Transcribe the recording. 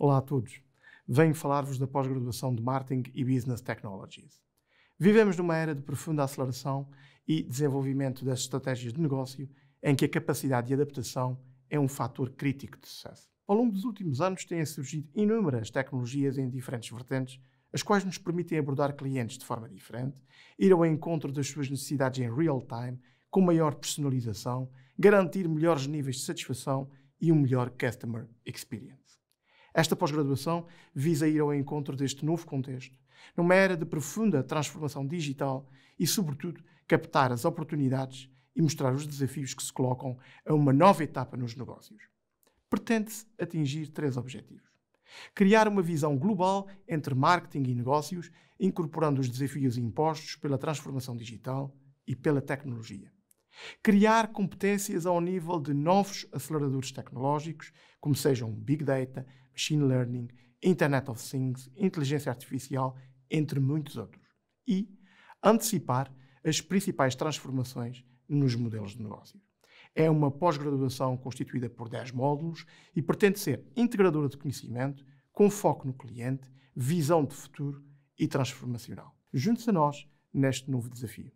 Olá a todos. Venho falar-vos da pós-graduação de Marketing e Business Technologies. Vivemos numa era de profunda aceleração e desenvolvimento das estratégias de negócio em que a capacidade de adaptação é um fator crítico de sucesso. Ao longo dos últimos anos têm surgido inúmeras tecnologias em diferentes vertentes, as quais nos permitem abordar clientes de forma diferente, ir ao encontro das suas necessidades em real time, com maior personalização, garantir melhores níveis de satisfação e um melhor customer experience. Esta pós-graduação visa ir ao encontro deste novo contexto, numa era de profunda transformação digital e, sobretudo, captar as oportunidades e mostrar os desafios que se colocam a uma nova etapa nos negócios. Pretende-se atingir três objetivos. Criar uma visão global entre marketing e negócios, incorporando os desafios impostos pela transformação digital e pela tecnologia. Criar competências ao nível de novos aceleradores tecnológicos, como sejam Big Data, Machine Learning, Internet of Things, Inteligência Artificial, entre muitos outros. E antecipar as principais transformações nos modelos de negócio. É uma pós-graduação constituída por 10 módulos e pretende ser integradora de conhecimento, com foco no cliente, visão de futuro e transformacional. Junte-se a nós neste novo desafio.